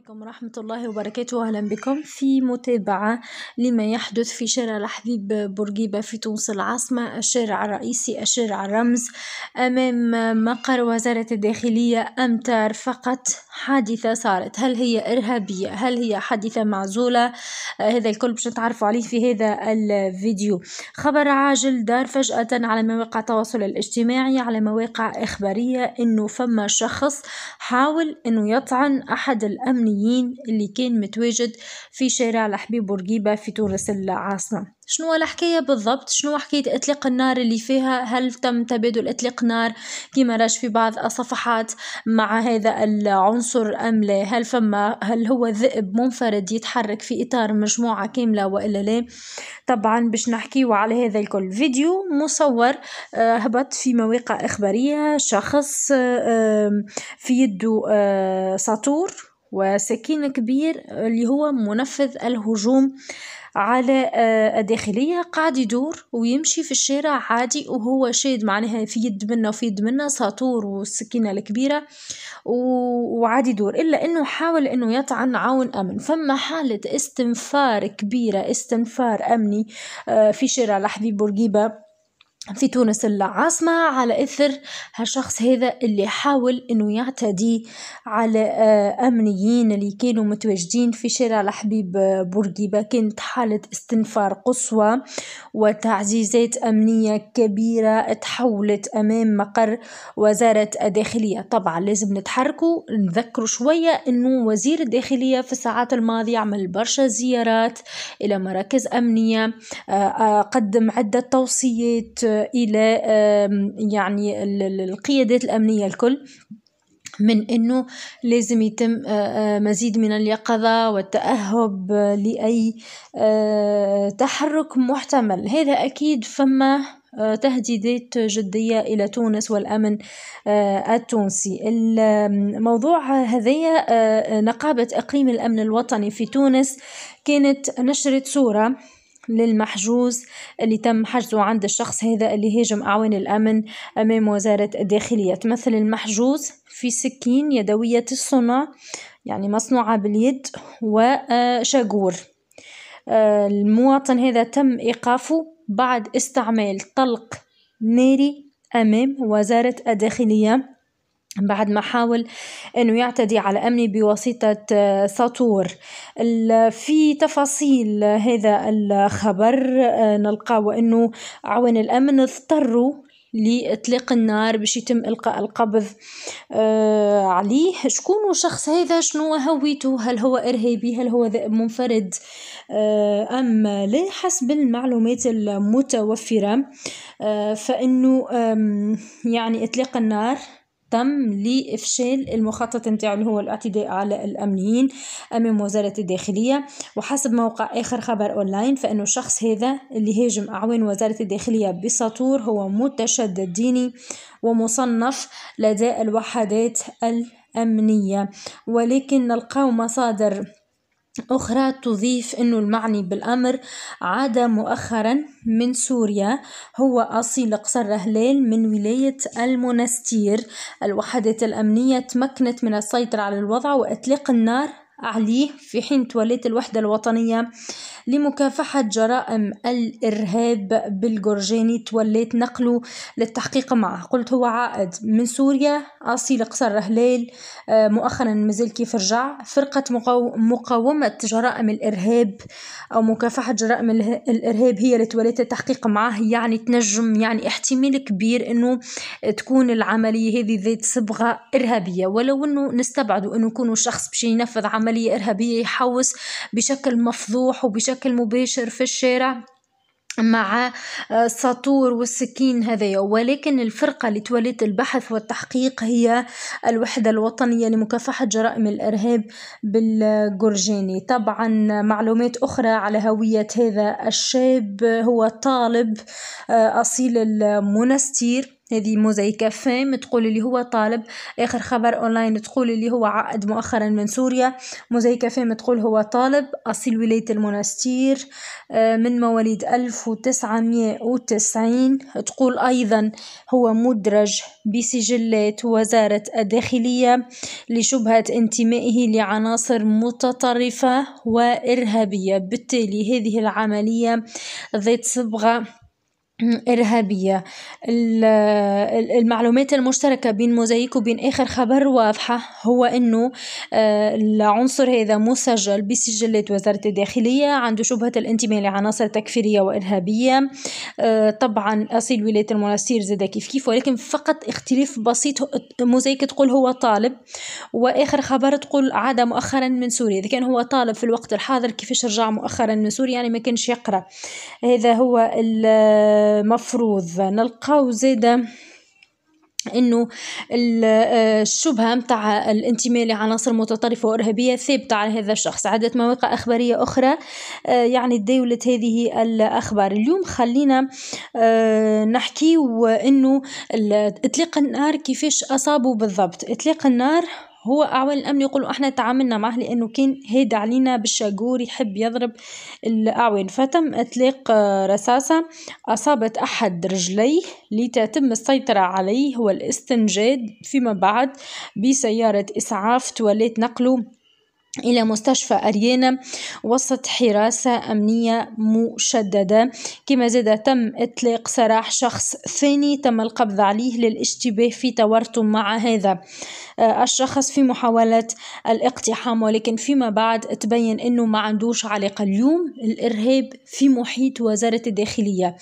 عليكم ورحمة الله وبركاته أهلا بكم في متابعة لما يحدث في شارع الحبيب بورقيبة في تونس العاصمة الشارع الرئيسي الشارع الرمز أمام مقر وزارة الداخلية أمتار فقط حادثة صارت هل هي إرهابية هل هي حادثة معزولة هذا الكل باش نتعرفوا عليه في هذا الفيديو خبر عاجل دار فجأة على مواقع التواصل الاجتماعي على مواقع إخبارية أنه فما شخص حاول أنه يطعن أحد الأمن الفلسطينيين اللي كان متواجد في شارع الحبيب بورقيبة في تونس العاصمة شنو الحكاية بالضبط شنو حكاية اطلاق النار اللي فيها هل تم تبادل اطلاق نار كما راج في بعض الصفحات مع هذا العنصر ام لا هل فما هل هو ذئب منفرد يتحرك في اطار مجموعة كاملة والا لا طبعا باش نحكيو على هذا الكل فيديو مصور آه، هبط في مواقع اخبارية شخص آه، في يده آه، ساطور وسكين كبير اللي هو منفذ الهجوم على آه، الداخلية قاعد يدور ويمشي في الشارع عادي وهو شاد معناها في يد منا وفي يد منا ساطور والسكينة الكبيرة وعادي يدور إلا أنه حاول أنه يطعن عون أمن فما حالة استنفار كبيرة استنفار أمني آه، في شارع لحبيب بورقيبة في تونس العاصمة على إثر هالشخص هذا اللي حاول أنه يعتدي على آه، أمنيين اللي كانوا متواجدين في شارع الحبيب آه، بورقيبة كانت حالة استنفار قصوى وتعزيزات أمنية كبيرة تحولت أمام مقر وزارة الداخلية طبعا لازم نتحركوا نذكروا شوية أنه وزير الداخلية في الساعات الماضية عمل برشا زيارات إلى مراكز أمنية آه، قدم عدة توصيات الى يعني القيادات الامنيه الكل من انه لازم يتم مزيد من اليقظه والتاهب لاي تحرك محتمل هذا اكيد فما تهديدات جدية إلى تونس والأمن التونسي الموضوع هذايا نقابة إقليم الأمن الوطني في تونس كانت نشرت صورة للمحجوز اللي تم حجزه عند الشخص هذا اللي هاجم أعوان الأمن أمام وزارة الداخلية تمثل المحجوز في سكين يدوية الصنع يعني مصنوعة باليد وشاجور آه، المواطن هذا تم إيقافه بعد استعمال طلق ناري أمام وزارة الداخلية بعد ما حاول انه يعتدي على امني بواسطه آه، ساطور في تفاصيل هذا الخبر آه، نلقاه انه عوان الامن اضطروا لاطلاق النار باش يتم القاء القبض آه عليه شكون الشخص هذا شنو هويته هل هو ارهابي هل هو ذئب منفرد آه ام لا حسب المعلومات المتوفره آه فانه يعني اطلاق النار تم لإفشال المخطط نتاعو اللي هو الاعتداء على الأمنيين أمام وزارة الداخلية وحسب موقع آخر خبر أونلاين فإنه الشخص هذا اللي هاجم أعوان وزارة الداخلية بساطور هو متشدد ديني ومصنف لدى الوحدات الأمنية ولكن نلقاو مصادر أخرى تضيف أن المعني بالأمر عاد مؤخرا من سوريا هو أصيل قصر رهليل من ولاية المنستير الوحدات الأمنية تمكنت من السيطرة على الوضع وإطلاق النار عليه في حين تولت الوحدة الوطنية لمكافحة جرائم الإرهاب بالجرجاني توليت نقله للتحقيق معه قلت هو عائد من سوريا أصيل قصر هلال آه، مؤخرا مازال كيف رجع فرقة مقاومة جرائم الإرهاب أو مكافحة جرائم الإرهاب هي اللي توليت التحقيق معه يعني تنجم يعني احتمال كبير أنه تكون العملية هذه ذات صبغة إرهابية ولو أنه نستبعد أنه يكون شخص بشي ينفذ عملية إرهابية يحوس بشكل مفضوح وبشكل بشكل مباشر في الشارع مع الساطور آه، والسكين هذا ولكن الفرقة اللي تولت البحث والتحقيق هي الوحدة الوطنية لمكافحة جرائم الإرهاب بالجرجاني طبعا معلومات أخرى على هوية هذا الشاب هو طالب آه، أصيل المنستير هذه موزايكا فام تقول اللي هو طالب اخر خبر اونلاين تقول اللي هو عقد مؤخرا من سوريا موزايكا فام تقول هو طالب اصيل ولاية المنستير آه، من مواليد 1990 تقول ايضا هو مدرج بسجلات وزارة الداخلية لشبهة انتمائه لعناصر متطرفة وارهابية بالتالي هذه العملية ذات صبغة إرهابية المعلومات المشتركة بين موزايك وبين آخر خبر واضحة هو أنه آه، العنصر هذا مسجل بسجلات وزارة الداخلية عنده شبهة الانتماء لعناصر تكفيرية وإرهابية آه، طبعا أصيل ولاية المناصير زاد كيف كيف ولكن فقط اختلاف بسيط موزايك تقول هو طالب وآخر خبر تقول عاد مؤخرا من سوريا إذا كان هو طالب في الوقت الحاضر كيفاش رجع مؤخرا من سوريا يعني ما كانش يقرأ هذا هو مفروض نلقاو زاده انه آه، الشبهه متاع الانتماء لعناصر متطرفه وارهابيه ثابته على هذا الشخص عده مواقع اخباريه اخرى آه، يعني تداولت هذه الاخبار اليوم خلينا آه، نحكي انه اطلاق النار كيفاش اصابوا بالضبط اطلاق النار هو أعوان الأمن يقولوا إحنا تعاملنا معه لأنه كان هيد علينا بالشاجور يحب يضرب الأعوان فتم إطلاق رصاصة أصابت أحد رجليه لتتم السيطرة عليه والاستنجاد فيما بعد بسيارة إسعاف توليت نقله إلى مستشفى أريانا وسط حراسة أمنية مشددة كما زاد تم إطلاق سراح شخص ثاني تم القبض عليه للاشتباه في تورطه مع هذا آه، الشخص في محاولة الاقتحام ولكن فيما بعد تبين أنه ما عندوش علاقة اليوم الإرهاب في محيط وزارة الداخلية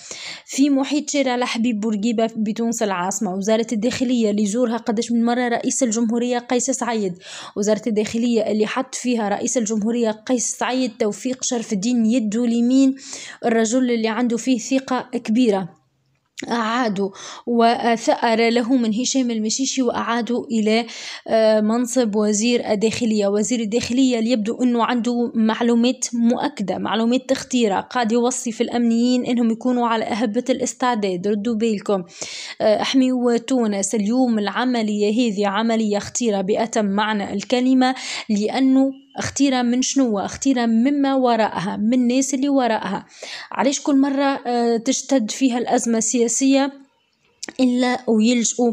في محيط شارع الحبيب بورقيبة بتونس العاصمة وزارة الداخلية اللي زورها قدش من مرة رئيس الجمهورية قيس سعيد وزارة الداخلية اللي حط فيها رئيس الجمهورية قيس سعيد توفيق شرف الدين يده اليمين الرجل اللي عنده فيه ثقة كبيرة أعادوا وثأر له من هشام المشيشي وأعادوا إلى آه، منصب وزير الداخلية وزير الداخلية يبدو أنه عنده معلومات مؤكدة معلومات تختيرة قاعد يوصي في الأمنيين أنهم يكونوا على أهبة الاستعداد ردوا بالكم آه، احميوا تونس اليوم العملية هذه عملية خطيرة بأتم معنى الكلمة لأنه اختيرة من شنو اختيرة مما وراءها من الناس اللي وراءها علاش كل مرة آه، تشتد فيها الأزمة السياسية الا ويلجؤوا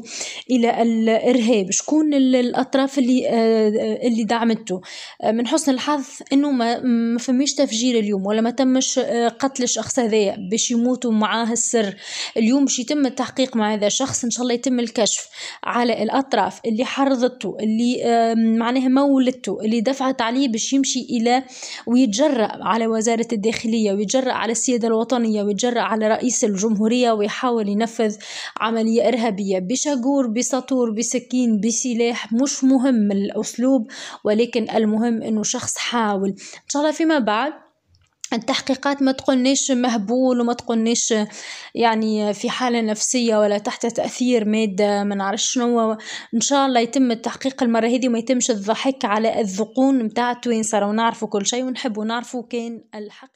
الى الارهاب شكون الاطراف اللي آه، آه، اللي دعمته آه، من حسن الحظ انه ما فماش تفجير اليوم ولا ما تمش قتل الشخص هذايا باش يموتوا معاه السر اليوم باش يتم التحقيق مع هذا الشخص ان شاء الله يتم الكشف على الاطراف اللي حرضته اللي معناها مولته اللي دفعت عليه باش يمشي الى ويتجرأ على وزاره الداخليه ويتجرأ على السياده الوطنيه ويتجرأ على رئيس الجمهوريه ويحاول ينفذ عمل عملية إرهابية بشاجور بساطور بسكين بسلاح مش مهم الأسلوب ولكن المهم أنه شخص حاول إن شاء الله فيما بعد التحقيقات ما تقولنيش مهبول وما تقولنيش يعني في حالة نفسية ولا تحت تأثير مادة ما نعرفش شنو إن شاء الله يتم التحقيق المرة هذه وما يتمش الضحك على الذقون متاع التوانسة ونعرفوا كل شيء ونحب ونعرفوا كان الحق